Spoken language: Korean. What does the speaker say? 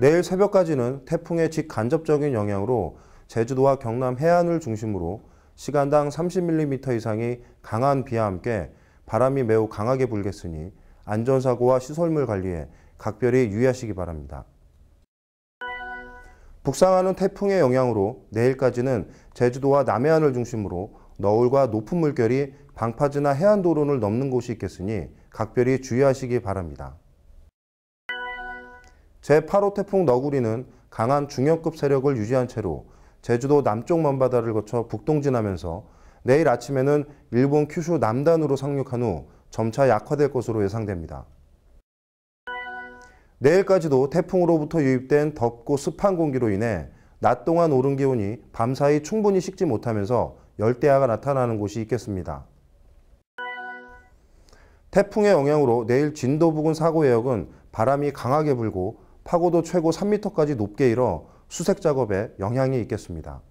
내일 새벽까지는 태풍의 직간접적인 영향으로 제주도와 경남 해안을 중심으로 시간당 30mm 이상의 강한 비와 함께 바람이 매우 강하게 불겠으니 안전사고와 시설물 관리에 각별히 유의하시기 바랍니다. 북상하는 태풍의 영향으로 내일까지는 제주도와 남해안을 중심으로 너울과 높은 물결이 방파제나 해안도로를 넘는 곳이 있겠으니 각별히 주의하시기 바랍니다. 제8호 태풍 너구리는 강한 중형급 세력을 유지한 채로 제주도 남쪽 먼바다를 거쳐 북동진하면서 내일 아침에는 일본 큐슈 남단으로 상륙한 후 점차 약화될 것으로 예상됩니다. 내일까지도 태풍으로부터 유입된 덥고 습한 공기로 인해 낮 동안 오른 기온이 밤사이 충분히 식지 못하면서 열대야가 나타나는 곳이 있겠습니다. 태풍의 영향으로 내일 진도 부근 사고 해역은 바람이 강하게 불고 파고도 최고 3m까지 높게 일어 수색 작업에 영향이 있겠습니다.